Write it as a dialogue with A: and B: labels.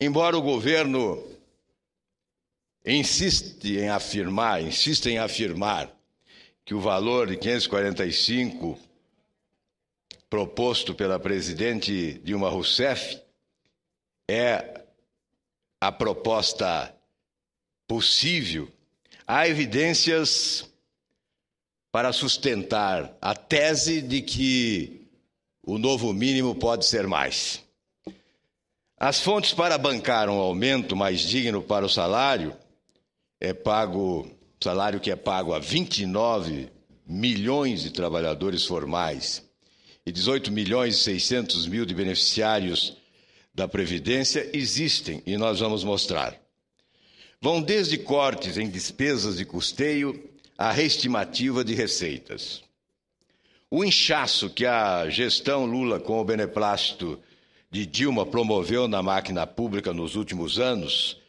A: Embora o governo insiste em afirmar, insiste em afirmar que o valor de 545 proposto pela presidente Dilma Rousseff é a proposta possível, há evidências para sustentar a tese de que o novo mínimo pode ser mais. As fontes para bancar um aumento mais digno para o salário é pago, salário que é pago a 29 milhões de trabalhadores formais e 18 milhões e 600 mil de beneficiários da Previdência existem e nós vamos mostrar. Vão desde cortes em despesas de custeio à reestimativa de receitas. O inchaço que a gestão Lula com o beneplácito de Dilma promoveu na máquina pública nos últimos anos